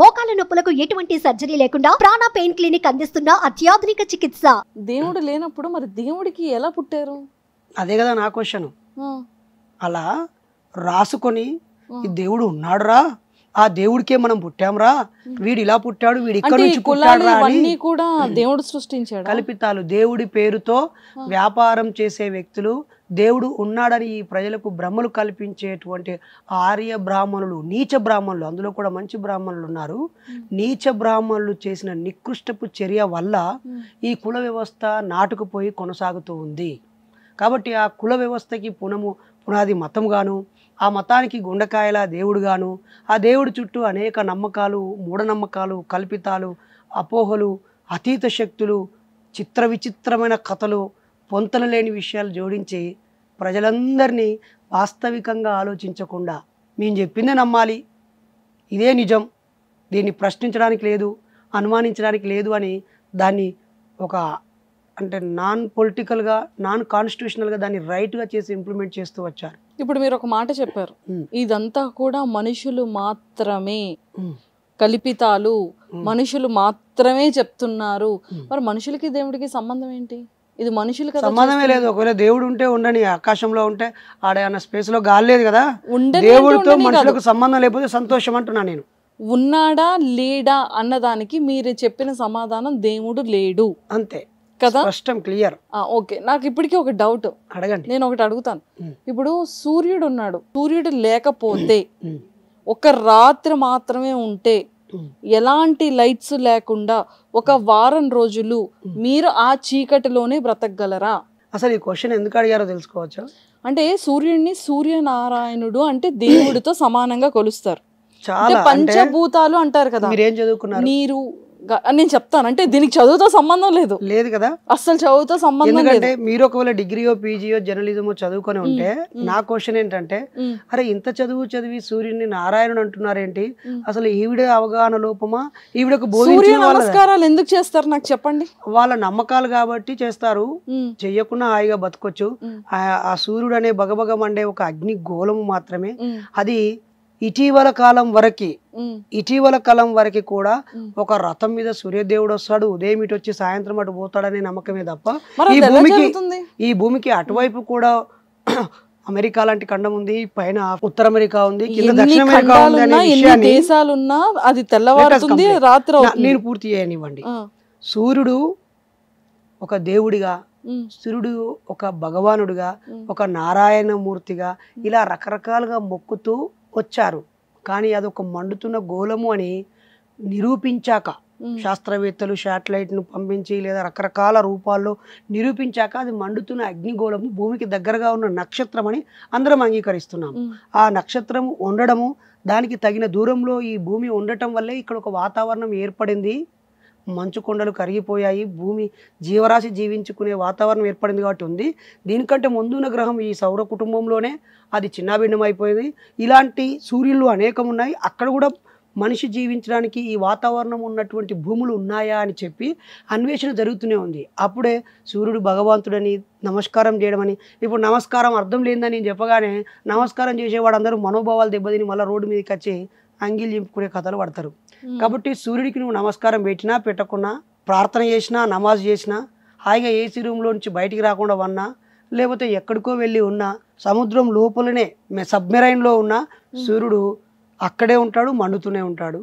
మోకాల నొప్పులకు ఎటువంటి సర్జరీ లేకుండా ప్రాణ పెయిన్ క్లినిక్ అందిస్తున్న అత్యాధునిక చికిత్స దేవుడు లేనప్పుడు మరి దేవుడికి ఎలా పుట్టారు అదే కదా నా క్వశ్చన్ అలా రాసుకొని దేవుడు ఉన్నాడు రా ఆ దేవుడికే మనం పుట్టాంరా వీడు ఇలా పుట్టాడు వీడు ఇక్కడ నుంచి పుట్టాడు కూడా దేవుడు సృష్టించాడు కల్పితాలు దేవుడి పేరుతో వ్యాపారం చేసే వ్యక్తులు దేవుడు ఉన్నాడని ఈ ప్రజలకు భ్రమలు కల్పించేటువంటి ఆర్య బ్రాహ్మణులు నీచ బ్రాహ్మణులు అందులో కూడా మంచి బ్రాహ్మణులు ఉన్నారు నీచ బ్రాహ్మణులు చేసిన నికృష్టపు చర్య వల్ల ఈ కుల వ్యవస్థ నాటుకుపోయి కొనసాగుతూ ఉంది కాబట్టి ఆ కుల వ్యవస్థకి పునము పునాది మతంగాను ఆ మతానికి గుండకాయల దేవుడుగాను ఆ దేవుడి చుట్టూ అనేక నమ్మకాలు మూఢనమ్మకాలు కల్పితాలు అపోహలు అతీత శక్తులు చిత్ర విచిత్రమైన కథలు పొంతలు లేని విషయాలు జోడించి ప్రజలందరినీ వాస్తవికంగా ఆలోచించకుండా మేము చెప్పిందే నమ్మాలి ఇదే నిజం దీన్ని ప్రశ్నించడానికి లేదు అనుమానించడానికి లేదు అని దాన్ని ఒక అంటే నాన్ పొలిటికల్గా నాన్ కాన్స్టిట్యూషనల్గా దాన్ని రైట్గా చేసి ఇంప్లిమెంట్ చేస్తూ వచ్చారు ఇప్పుడు మీరు ఒక మాట చెప్పారు ఇదంతా కూడా మనుషులు మాత్రమే కల్పితాలు మనుషులు మాత్రమే చెప్తున్నారు మరి మనుషులకి దేవుడికి సంబంధం ఏంటి ఇది మనుషులు కదా సంబంధమే లేదు ఒకవేళ దేవుడు ఉంటే ఉండని ఆకాశంలో ఉంటే ఆడ స్పేస్ లో గాలి లేదు కదా దేవుడితో మనుషులకు సంబంధం లేకపోతే సంతోషం అంటున్నా నేను ఉన్నాడా లేడా అన్నదానికి మీరు చెప్పిన సమాధానం దేవుడు లేడు అంతే కదా స్పష్టం క్లియర్ ఓకే నాకు ఇప్పటికీ ఒక డౌట్ అడగండి నేను ఒకటి అడుగుతాను ఇప్పుడు సూర్యుడు ఉన్నాడు సూర్యుడు లేకపోతే ఒక రాత్రి మాత్రమే ఉంటే ఎలాంటి లైట్స్ లేకుండా ఒక వారం రోజులు మీరు ఆ చీకటిలోనే బ్రతకగలరా అసలు ఈ క్వశ్చన్ ఎందుకు అడిగారో తెలుసుకోవచ్చు అంటే సూర్యుడిని సూర్యనారాయణుడు అంటే దేవుడితో సమానంగా కొలుస్తారు పంచభూతాలు అంటారు కదా ఏం చదువుకున్నారు నీరు నేను చెప్తాను అంటే దీనికి చదువుతో సంబంధం లేదు లేదు కదా అసలు చదువుతో సంబంధం అంటే మీరు ఒకవేళ డిగ్రీయో పీజీయో జర్నలిజమో చదువుకొని ఉంటే నా క్వశ్చన్ ఏంటంటే అరే ఇంత చదువు చదివి సూర్యుని నారాయణుడు అంటున్నారేంటి అసలు ఈవిడ అవగాహన లోపమా ఈవిడకు నమస్కారాలు ఎందుకు చేస్తారు నాకు చెప్పండి వాళ్ళ నమ్మకాలు కాబట్టి చేస్తారు చెయ్యకుండా హాయిగా బతకొచ్చు ఆ సూర్యుడు అనే బగబగం ఒక అగ్ని గోళము మాత్రమే అది ఇటీవల కాలం వరకి ఇటీవల కాలం వరకు కూడా ఒక రథం మీద సూర్యదేవుడు వస్తాడు ఉదయం ఇటు వచ్చి సాయంత్రం అటు పోతాడనే నమ్మకమే తప్ప ఈ భూమికి ఈ భూమికి అటువైపు కూడా అమెరికా లాంటి ఖండం ఉంది పైన ఉత్తర అమెరికా ఉంది దక్షిణ అమెరికా దేశాలున్నా అది తెల్లవారుతుంది రాత్రి నేను పూర్తి చేయనివ్వండి సూర్యుడు ఒక దేవుడిగా సూర్యుడు ఒక భగవానుడిగా ఒక నారాయణ మూర్తిగా ఇలా రకరకాలుగా మొక్కుతూ వచ్చారు కానీ అదొక మండుతున్న గోళము అని నిరూపించాక శాస్త్రవేత్తలు శాటిలైట్ను పంపించి లేదా రకరకాల రూపాల్లో నిరూపించాక అది మండుతున్న అగ్నిగోళము భూమికి దగ్గరగా ఉన్న నక్షత్రం అని అందరం అంగీకరిస్తున్నాం ఆ నక్షత్రము ఉండడము దానికి తగిన దూరంలో ఈ భూమి ఉండటం వల్లే ఇక్కడ ఒక వాతావరణం ఏర్పడింది మంచు కొండలు కరిగిపోయాయి భూమి జీవరాశి జీవించుకునే వాతావరణం ఏర్పడింది కాబట్టి ఉంది దీనికంటే ముందున్న గ్రహం ఈ సౌర కుటుంబంలోనే అది చిన్నాభిన్నం అయిపోయింది ఇలాంటి సూర్యులు అనేకం ఉన్నాయి అక్కడ కూడా మనిషి జీవించడానికి ఈ వాతావరణం ఉన్నటువంటి భూములు ఉన్నాయా అని చెప్పి అన్వేషణ జరుగుతూనే ఉంది అప్పుడే సూర్యుడు భగవంతుడని నమస్కారం చేయడమని ఇప్పుడు నమస్కారం అర్థం లేదని నేను చెప్పగానే నమస్కారం చేసేవాడు అందరూ మనోభావాలు దెబ్బతిని మళ్ళీ రోడ్డు మీదకి వచ్చి అంగిల్ చింపుకునే కథలు పడతారు కాబట్టి సూర్యుడికి నువ్వు నమస్కారం పెట్టినా పెట్టకున్నా ప్రార్థన చేసినా నమాజ్ చేసినా హాయిగా ఏసీ రూమ్లో నుంచి బయటికి రాకుండా ఉన్నా లేకపోతే ఎక్కడికో వెళ్ళి ఉన్నా సముద్రం లోపలనే సబ్మెరైన్లో ఉన్న సూర్యుడు అక్కడే ఉంటాడు మండుతూనే ఉంటాడు